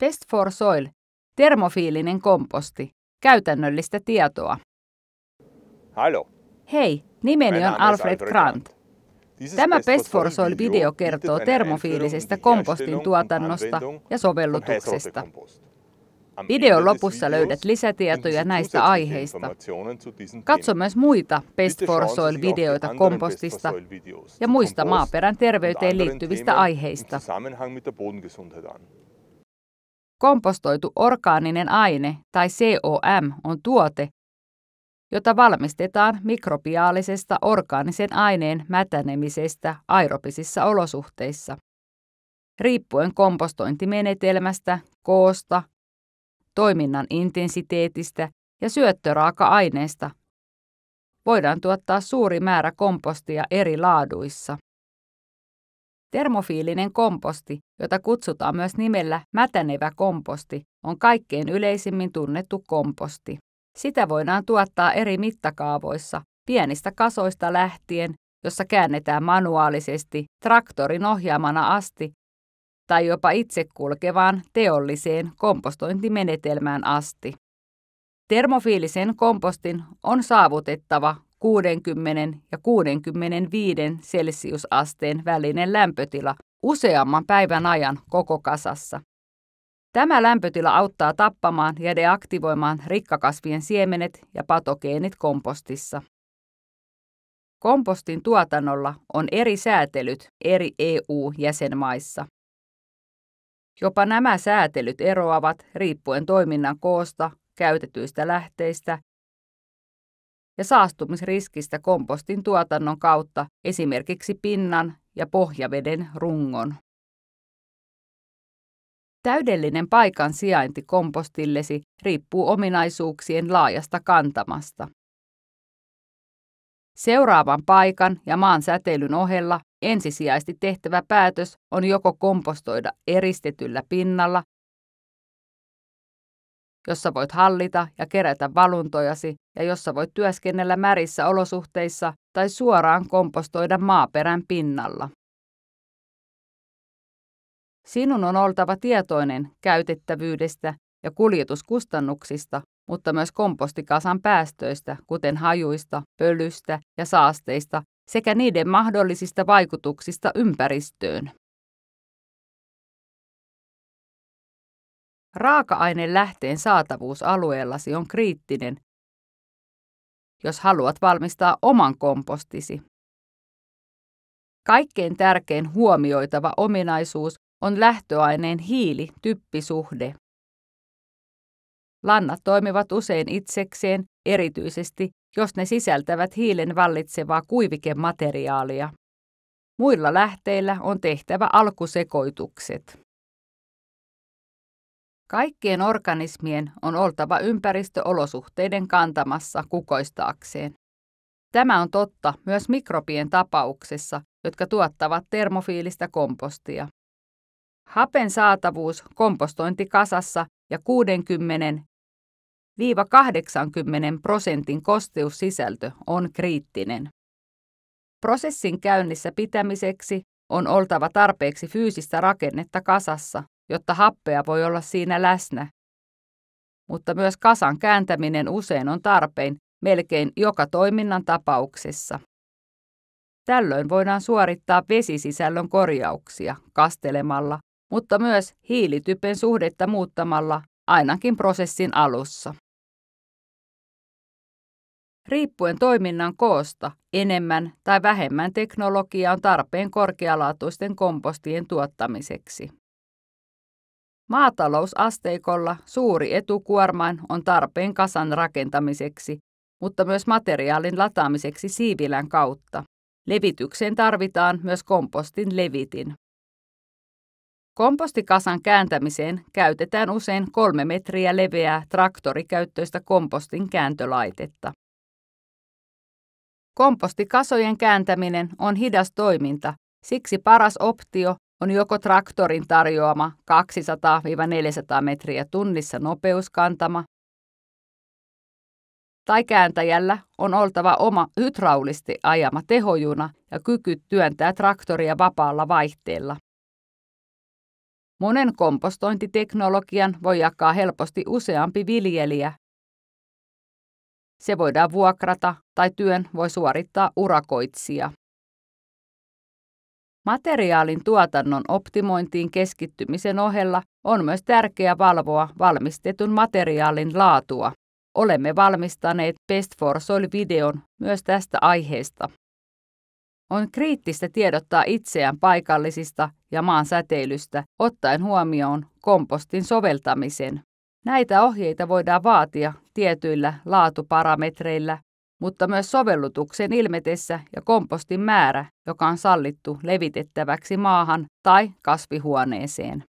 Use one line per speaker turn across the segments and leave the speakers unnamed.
Test for Soil, termofiilinen komposti, käytännöllistä tietoa. Hallo. Hei, nimeni on Alfred Grant. Tämä Best for Soil video kertoo termofiilisestä kompostin tuotannosta ja sovellutuksesta. Videon lopussa löydät lisätietoja näistä aiheista. Katso myös muita Best for Soil videoita kompostista ja muista maaperän terveyteen liittyvistä aiheista. Kompostoitu orgaaninen aine tai COM on tuote, jota valmistetaan mikrobiaalisesta orgaanisen aineen mätänemisestä aerobisissa olosuhteissa. Riippuen kompostointimenetelmästä, koosta, toiminnan intensiteetistä ja syöttöraaka-aineesta voidaan tuottaa suuri määrä kompostia eri laaduissa. Termofiilinen komposti, jota kutsutaan myös nimellä mätänevä komposti, on kaikkein yleisimmin tunnettu komposti. Sitä voidaan tuottaa eri mittakaavoissa, pienistä kasoista lähtien, jossa käännetään manuaalisesti traktorin ohjaamana asti tai jopa itse kulkevaan teolliseen kompostointimenetelmään asti. Termofiilisen kompostin on saavutettava 60 ja 65 celsiusasteen välinen lämpötila useamman päivän ajan koko kasassa. Tämä lämpötila auttaa tappamaan ja deaktivoimaan rikkakasvien siemenet ja patogeenit kompostissa. Kompostin tuotannolla on eri säätelyt eri EU-jäsenmaissa. Jopa nämä säätelyt eroavat riippuen toiminnan koosta, käytetyistä lähteistä ja saastumisriskistä kompostin tuotannon kautta esimerkiksi pinnan ja pohjaveden rungon. Täydellinen paikan sijainti kompostillesi riippuu ominaisuuksien laajasta kantamasta. Seuraavan paikan ja maan säteilyn ohella ensisijaisesti tehtävä päätös on joko kompostoida eristetyllä pinnalla jossa voit hallita ja kerätä valuntojasi ja jossa voit työskennellä märissä olosuhteissa tai suoraan kompostoida maaperän pinnalla. Sinun on oltava tietoinen käytettävyydestä ja kuljetuskustannuksista, mutta myös kompostikasan päästöistä, kuten hajuista, pölystä ja saasteista sekä niiden mahdollisista vaikutuksista ympäristöön. raaka lähteen saatavuus alueellasi on kriittinen, jos haluat valmistaa oman kompostisi. Kaikkein tärkein huomioitava ominaisuus on lähtöaineen hiili-typpisuhde. Lannat toimivat usein itsekseen, erityisesti jos ne sisältävät hiilen vallitsevaa kuivikemateriaalia. Muilla lähteillä on tehtävä alkusekoitukset. Kaikkien organismien on oltava ympäristöolosuhteiden kantamassa kukoistaakseen. Tämä on totta myös mikrobien tapauksessa, jotka tuottavat termofiilistä kompostia. Hapen saatavuus kompostointikasassa ja 60-80 prosentin kosteussisältö on kriittinen. Prosessin käynnissä pitämiseksi on oltava tarpeeksi fyysistä rakennetta kasassa, jotta happea voi olla siinä läsnä. Mutta myös kasan kääntäminen usein on tarpeen melkein joka toiminnan tapauksessa. Tällöin voidaan suorittaa vesisisällön korjauksia kastelemalla, mutta myös hiilitypen suhdetta muuttamalla ainakin prosessin alussa. Riippuen toiminnan koosta, enemmän tai vähemmän teknologiaa on tarpeen korkealaatuisten kompostien tuottamiseksi. Maatalousasteikolla suuri etukuormain on tarpeen kasan rakentamiseksi, mutta myös materiaalin lataamiseksi siivilän kautta. Levitykseen tarvitaan myös kompostin levitin. Kompostikasan kääntämiseen käytetään usein kolme metriä leveää traktorikäyttöistä kompostin kääntölaitetta. Kompostikasojen kääntäminen on hidas toiminta, siksi paras optio on joko traktorin tarjoama 200-400 metriä tunnissa nopeuskantama tai kääntäjällä on oltava oma hydraulisti ajama tehojuna ja kyky työntää traktoria vapaalla vaihteella. Monen kompostointiteknologian voi jakaa helposti useampi viljelijä. Se voidaan vuokrata tai työn voi suorittaa urakoitsija. Materiaalin tuotannon optimointiin keskittymisen ohella on myös tärkeää valvoa valmistetun materiaalin laatua. Olemme valmistaneet Best for Soil-videon myös tästä aiheesta. On kriittistä tiedottaa itseään paikallisista ja maan säteilystä, ottaen huomioon kompostin soveltamisen. Näitä ohjeita voidaan vaatia tietyillä laatuparametreillä mutta myös sovellutuksen ilmetessä ja kompostin määrä, joka on sallittu levitettäväksi maahan tai kasvihuoneeseen.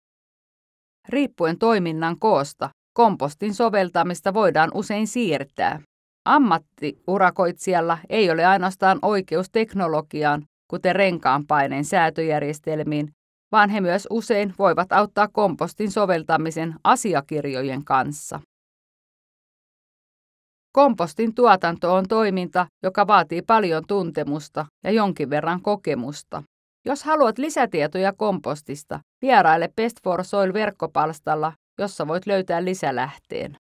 Riippuen toiminnan koosta, kompostin soveltamista voidaan usein siirtää. Ammattiurakoitsijalla ei ole ainoastaan oikeus teknologiaan, kuten renkaanpaineen säätöjärjestelmiin, vaan he myös usein voivat auttaa kompostin soveltamisen asiakirjojen kanssa. Kompostin tuotanto on toiminta, joka vaatii paljon tuntemusta ja jonkin verran kokemusta. Jos haluat lisätietoja kompostista, vieraile Best for Soil verkkopalstalla, jossa voit löytää lisälähteen.